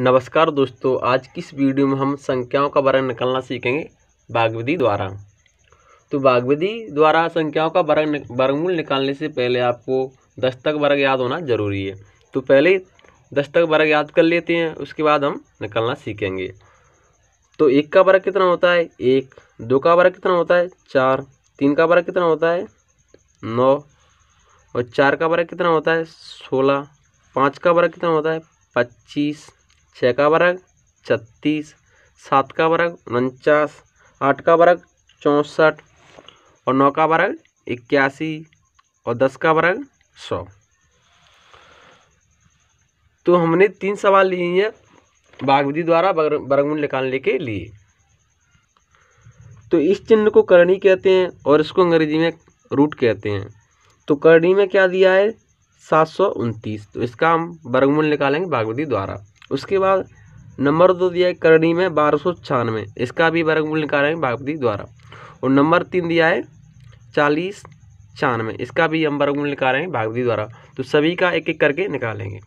नमस्कार दोस्तों आज की इस वीडियो में हम संख्याओं का वर्ग निकालना सीखेंगे बागवदी द्वारा तो बागवदी द्वारा संख्याओं का वर्ग वर्गमूल निकालने से पहले आपको दस्तक वर्ग याद होना जरूरी है तो पहले दस्तक वर्ग याद कर लेते हैं उसके बाद हम निकालना सीखेंगे तो एक का वर्ग कितना होता है एक दो का वर्ग कितना होता है चार तीन का वर्ग कितना होता है नौ और चार का वर्ग कितना होता है सोलह पाँच का वर्ग कितना होता है पच्चीस छः का वर्ग छत्तीस सात का वर्ग उनचास आठ का वर्ग चौंसठ और नौ का वर्ग इक्यासी और दस का वर्ग सौ तो हमने तीन सवाल लिए हैं बागविधि द्वारा वर्गमूल निकालने के लिए तो इस चिन्ह को करणी कहते हैं और इसको अंग्रेजी में रूट कहते हैं तो करणी में क्या दिया है सात सौ उनतीस तो इसका हम वर्गमूल निकालेंगे बागवती द्वारा उसके बाद नंबर दो दिया है करणी में बारह सौ छियानवे इसका भी वर्गमूल हैं भागवती द्वारा और नंबर तीन दिया है चालीस छियानवे इसका भी हम वर्गमूल हैं भागवती द्वारा तो सभी का एक एक करके निकालेंगे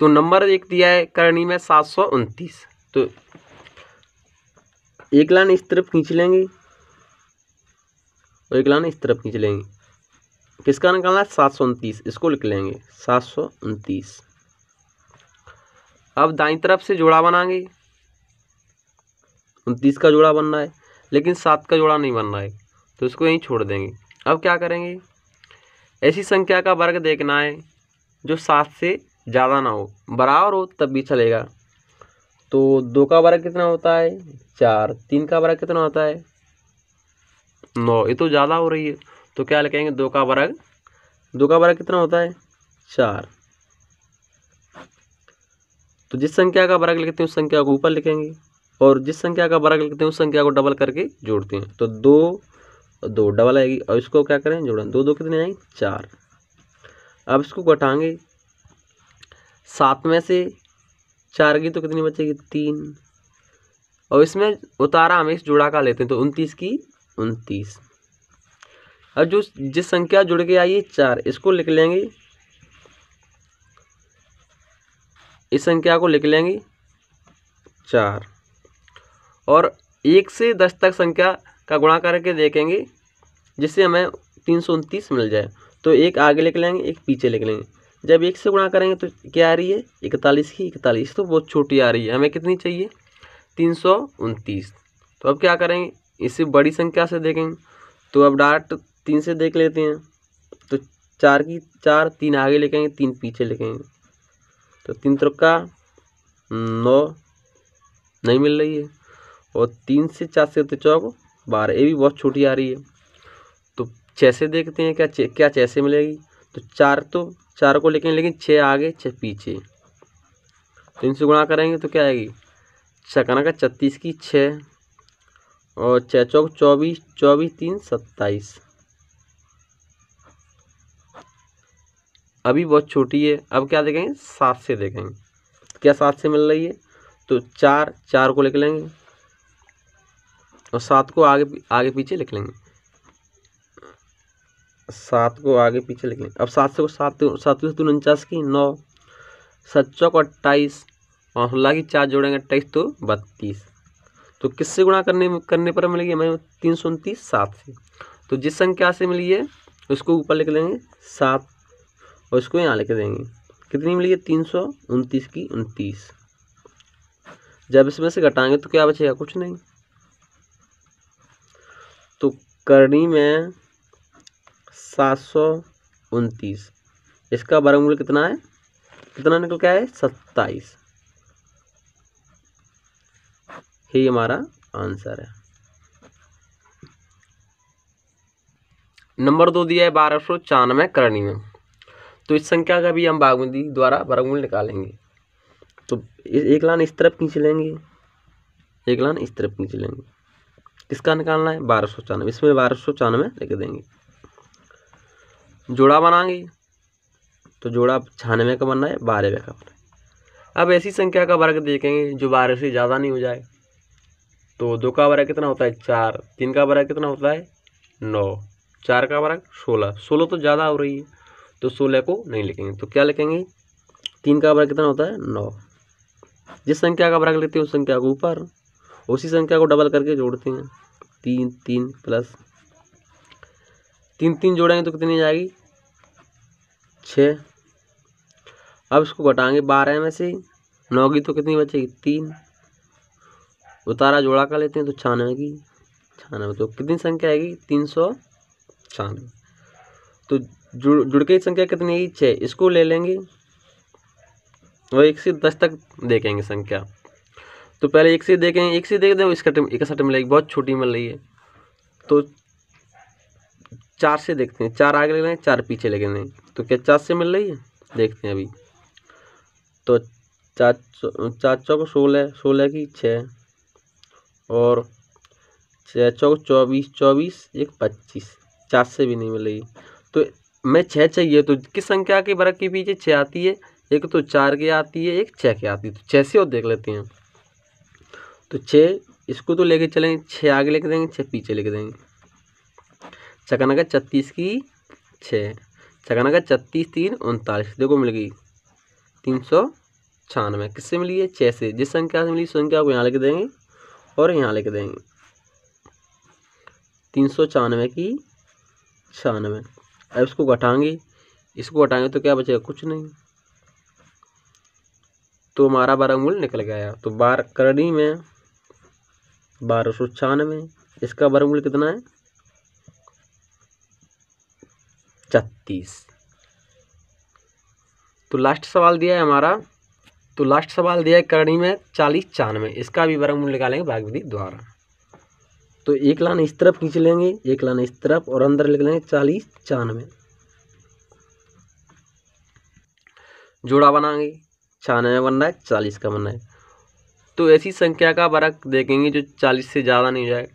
तो नंबर एक दिया है करणी में सात सौ उनतीस तो एक लाइन इस तरफ खींच लेंगे और एक लाइन इस तरफ खींच लेंगे किसका निकालना है सात सौ उनतीस इसको लिख लेंगे सात सौ उनतीस अब दाई तरफ से जोड़ा बनाएंगे उनतीस का जोड़ा बनना है लेकिन सात का जोड़ा नहीं बनना है तो इसको यहीं छोड़ देंगे अब क्या करेंगे ऐसी संख्या का वर्ग देखना है जो सात से ज़्यादा ना हो बराबर हो तब भी चलेगा तो दो का वर्ग कितना होता है चार तीन का वर्ग कितना होता है नौ ये तो ज़्यादा हो रही है तो क्या लिखेंगे दो का वर्ग दो का वर्ग कितना होता है चार तो जिस संख्या का वर्ग लिखते हैं उस संख्या को ऊपर लिखेंगे और जिस संख्या का वर्ग लिखते हैं उस संख्या को डबल करके जोड़ते हैं तो दो दो डबल आएगी और इसको क्या करें जोड़ें दो दो कितने आएंगे चार अब इसको घटाएंगे सात में से चार की तो कितनी बचेगी तीन और इसमें उतारा हम इस जोड़ा का लेते हैं तो उनतीस की उनतीस और जो जिस संख्या जुड़ के आई है चार इसको लिख लेंगे इस संख्या को लिख लेंगे चार और एक से दस तक संख्या का गुणा करके देखेंगे जिससे हमें तीन सौ उनतीस मिल जाए तो एक आगे लिख लेंगे एक पीछे लिख लेंगे जब एक से गुणा करेंगे तो क्या आ रही है इकतालीस की इकतालीस तो बहुत छोटी आ रही है हमें कितनी चाहिए तीन सौ उनतीस तो अब क्या करेंगे इससे बड़ी संख्या से देखेंगे तो अब डाट तीन से देख लेते हैं तो चार की चार तीन आगे लिखेंगे तीन पीछे लिखेंगे तो तीन तरक्का नौ नहीं मिल रही है और तीन से चार से तो चौक बारह ये भी बहुत छोटी आ रही है तो जैसे देखते हैं क्या चे, क्या जैसे मिलेगी तो चार तो चार को लेकिन लेकिन छः आगे छः पीछे तो इनसे गुणा करेंगे तो क्या आएगी छकना का छत्तीस की छः और छः चौक चौबीस चौबीस तीन सत्ताईस अभी बहुत छोटी है अब क्या देखेंगे सात से देखेंगे क्या सात से मिल रही है तो चार चार को लिख लेंगे और सात को आगे आगे पीछे लिख लेंगे सात को आगे पीछे लिख लेंगे अब सात से को सात सात से उनचास की नौ सात को अट्ठाईस और सोलह की चार जोड़ेंगे अट्ठाईस तो बत्तीस तो किससे गुणा करने करने पर मिलेगी हमें तीन सौ उनतीस सात से तो जिस संख्या से मिली है उसको ऊपर लिख लेंगे सात और इसको यहाँ लेके देंगे कितनी मिली है तीन सौ उनतीस की उनतीस जब इसमें से घटाएंगे तो क्या बचेगा कुछ नहीं तो करनी में सात सौ उनतीस इसका वर्गमूल कितना है कितना निकल के है सत्ताईस ही हमारा आंसर है नंबर दो दिया है बारह सौ चानवे करणी में तो इस संख्या का भी हम बागमती द्वारा वर्गमूल निकालेंगे तो एक लाइन इस तरफ खींच लेंगे एक लाइन इस तरफ खींच लेंगे किसका निकालना है बारह सौ चौनवे इसमें बारह सौ चानवे लिख देंगे जोड़ा बनाएंगे तो जोड़ा छानवे का बनना है बारहवें का बनना है अब ऐसी संख्या का वर्ग देखेंगे जो बारह से ज़्यादा नहीं हो जाए तो दो का वर्ग कितना होता है चार तीन का वर्ग कितना होता है नौ चार का वर्ग सोलह सोलह तो ज़्यादा हो रही है तो सोलह को नहीं लिखेंगे तो क्या लिखेंगे तीन का वर्ग कितना होता है नौ जिस संख्या का वर्ग लेते हैं उस संख्या को ऊपर उसी संख्या को डबल करके जोड़ते हैं तीन तीन प्लस तीन तीन जोड़ेंगे तो कितनी जाएगी छः अब इसको घटाएंगे बारह में से नौ की तो कितनी बचेगी तीन उतारा जोड़ा कर लेते हैं तो छानवे की छानवे तो कितनी संख्या आएगी तीन सौ छानवे तो जुड़ जुड़ की संख्या कितनी है छः इसको ले लेंगे और एक से दस तक देखेंगे संख्या तो पहले एक से देखेंगे एक से देख दें तो इसका टर्म एक मिलेगी बहुत छोटी मिल रही है तो चार से देखते हैं चार आगे ले लें चार पीछे ले लेंगे तो क्या चार से मिल रही है देखते हैं अभी तो चार चार चौक सोलह सोलह की छः और छः चौक चौबीस चौबीस एक पच्चीस चार से भी नहीं मिल रही तो में छः चाहिए तो किस संख्या के वर्ग के पीछे छः आती है एक तो चार के आती है एक छः के आती है तो छः से और देख लेते हैं तो छः इसको तो लेके चलेंगे छः आगे लेके देंगे छः पीछे लेके देंगे चकनगर छत्तीस की छः चकनागा छत्तीस तीन उनतालीस देखो मिल गई तीन सौ छानवे किससे मिली है छः से जिस संख्या से मिली संख्या को यहाँ लेके देंगे और यहाँ लेके देंगे तीन सौ छानवे की छानवे अब इसको घटाएंगे इसको घटाएंगे तो क्या बचेगा कुछ नहीं तो हमारा मूल निकल गया तो बार करणी में बारह सौ छियानवे इसका मूल कितना है छत्तीस तो लास्ट सवाल दिया है हमारा तो लास्ट सवाल दिया है करणी में चालीस छियानवे इसका भी मूल निकालेंगे विधि द्वारा तो एक लाइन इस तरफ खींच लेंगे एक लाइन इस तरफ और अंदर लिख लेंगे चालीस छियानवे जोड़ा बनाएंगे छियानवे बन रहा है चालीस का बन रहा है तो ऐसी संख्या का वर्ग देखेंगे जो चालीस से ज़्यादा नहीं हो जाए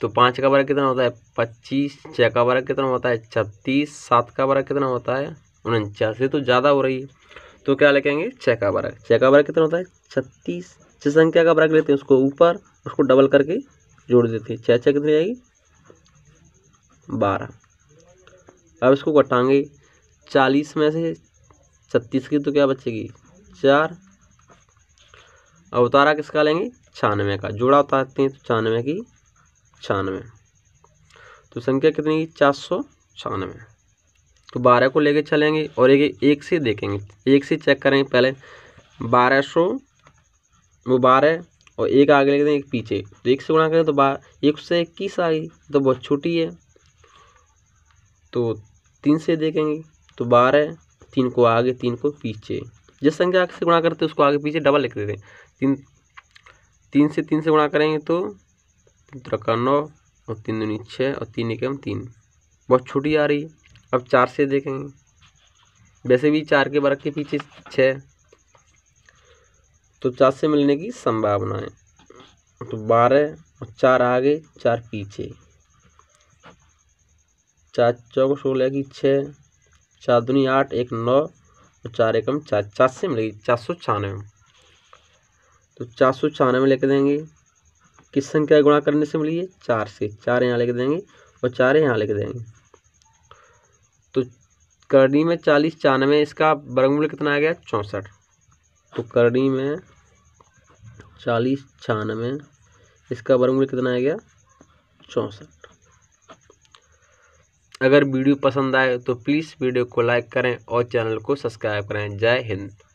तो पाँच का वर्ग कितना होता है पच्चीस छः का वर्ग कितना होता है छत्तीस सात का वर्ग कितना होता है उनचास से तो ज़्यादा हो रही है तो क्या लिखेंगे छः का वर्ग छः का वर्ग कितना होता है छत्तीस छः संख्या का वर्ग लेते हैं उसको ऊपर उसको डबल करके जोड़ देते हैं चार छः कितनी जाएगी बारह अब इसको कटाएंगे चालीस में से छत्तीस की तो क्या बचेगी चार अब उतारा किसका लेंगे छानवे का जोड़ा उतारते हैं तो छानवे की छानवे तो संख्या कितनी चार सौ छानवे तो बारह को लेके चलेंगे और एक एक से देखेंगे एक से चेक करेंगे पहले बारह सौ वो बारह और एक आगे लेके दें एक पीछे तो एक से गुणा करें तो बारह एक से इक्कीस आ गई तो बहुत छोटी है तो तीन से देखेंगे तो बारह तीन को आगे तीन को पीछे जिस संख्या से गुणा करते हैं उसको आगे पीछे डबल लिख देते हैं तीन तीन से तीन से गुणा करेंगे तो तरक्का तो नौ और तीन दूनी छः और तीन एक तीन बहुत छोटी आ रही है अब चार से देखेंगे वैसे भी चार के बर्ग के पीछे छः तो चार से मिलने की संभावना है तो बारह और चार आगे चार पीछे चार चौक सोलह की छः चार दुनिया आठ एक नौ और चार एकम चार चार से मिलेगी चार सौ छियानवे तो चार सौ छियानवे लेकर देंगे किस संख्या गुणा करने से मिली है चार से चार यहाँ लिख देंगे और चार यहाँ लिख देंगे तो करनी में चालीस छियानवे इसका वर्गमूल कितना आ गया चौंसठ तो करनी में चालीस छियानवे इसका वर्गमूल कितना आ गया चौंसठ अगर वीडियो पसंद आए तो प्लीज़ वीडियो को लाइक करें और चैनल को सब्सक्राइब करें जय हिंद